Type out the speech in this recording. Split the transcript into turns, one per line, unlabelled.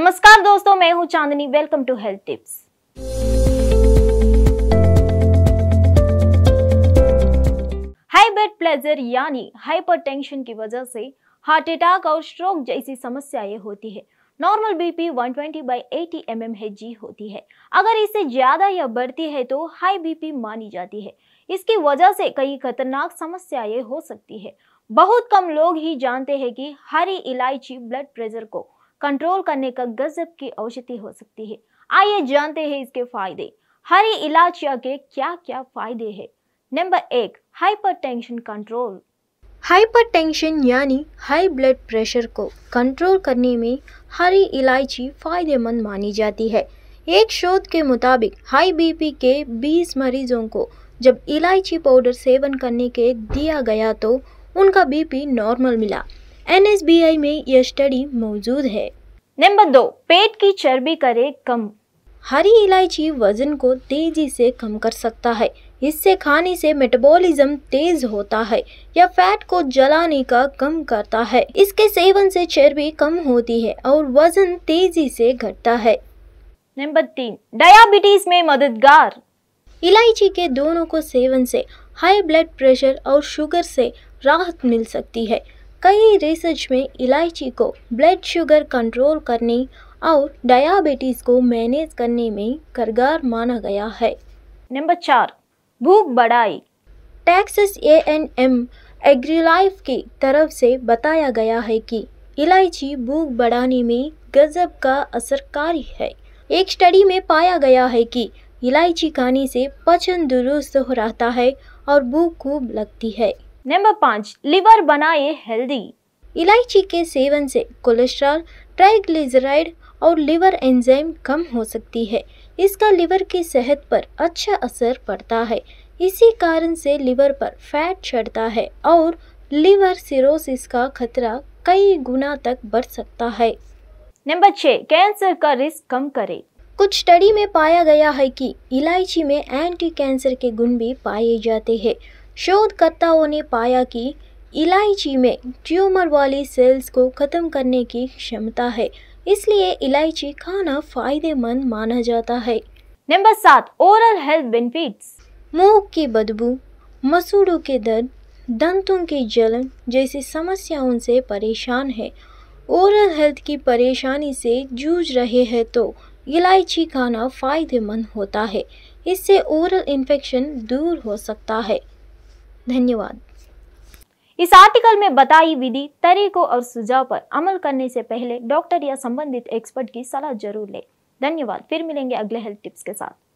नमस्कार दोस्तों मैं हूं Chandni welcome to health tips high blood pressure यानी हाइपरटेंशन की वजह से हार्ट अटैक और स्ट्रोक जैसी समस्याएं होती है normal BP 120 twenty by eighty M M G होती है अगर इससे ज़्यादा या बढ़ती है तो हाई बीपी मानी जाती है इसकी वजह से कई खतरनाक समस्याएं हो सकती है बहुत कम लोग ही जानते हैं कि हरी इलायची ब्लड प्रेशर को कंट्रोल करने का गजब की औषधि हो सकती है आइए जानते हैं इसके फायदे हरी इलाचिया के क्या क्या फायदे है नंबर एक हाइपरटेंशन कंट्रोल हाइपरटेंशन यानी हाई ब्लड प्रेशर को कंट्रोल करने में हरी इलायची फायदेमंद मानी जाती है एक शोध के मुताबिक हाई बीपी के 20 मरीजों को जब इलायची पाउडर सेवन करने के दिया गया तो उनका बीपी नॉर्मल मिला आई में यह स्टडी मौजूद है नंबर दो पेट की चर्बी करे कम हरी इलायची वजन को तेजी से कम कर सकता है इससे खाने से मेटाबॉलिज्म तेज होता है यह फैट को जलाने का कम करता है इसके सेवन से चर्बी कम होती है और वजन तेजी से घटता है नंबर तीन डायबिटीज में मददगार इलायची के दोनों को सेवन से हाई ब्लड प्रेशर और शुगर से राहत मिल सकती है कई रिसर्च में इलायची को ब्लड शुगर कंट्रोल करने और डायबिटीज़ को मैनेज करने में कारगर माना गया है नंबर चार भूख बढ़ाई टैक्स ए एन एम एग्रीलाइफ की तरफ से बताया गया है कि इलायची भूख बढ़ाने में गजब का असरकारी है एक स्टडी में पाया गया है कि इलायची खाने से पचन दुरुस्त हो रहता है और भूख खूब लगती है नंबर पाँच लिवर बनाए हेल्दी इलायची के सेवन से कोलेस्ट्रॉल ट्राइग्लिजराइड और लिवर एंजाइम कम हो सकती है इसका लिवर की सेहत पर अच्छा असर पड़ता है इसी कारण से लिवर पर फैट चढ़ता है और लिवर सिरोसिस का खतरा कई गुना तक बढ़ सकता है नंबर छः कैंसर का रिस्क कम करे कुछ स्टडी में पाया गया है कि इलायची में एंटी कैंसर के गुण भी पाए जाते हैं शोधकर्ताओं ने पाया कि इलायची में ट्यूमर वाली सेल्स को ख़त्म करने की क्षमता है इसलिए इलायची खाना फायदेमंद माना जाता है नंबर सात ओरल हेल्थ बेनिफिट्स मुंह की बदबू मसूड़ों के दर्द दंतों की जलन जैसी समस्याओं से परेशान है ओरल हेल्थ की परेशानी से जूझ रहे हैं तो इलायची खाना फायदेमंद होता है इससे ओरल इन्फेक्शन दूर हो सकता है धन्यवाद इस आर्टिकल में बताई विधि तरीकों और सुझाव पर अमल करने से पहले डॉक्टर या संबंधित एक्सपर्ट की सलाह जरूर लें धन्यवाद फिर मिलेंगे अगले हेल्थ टिप्स के साथ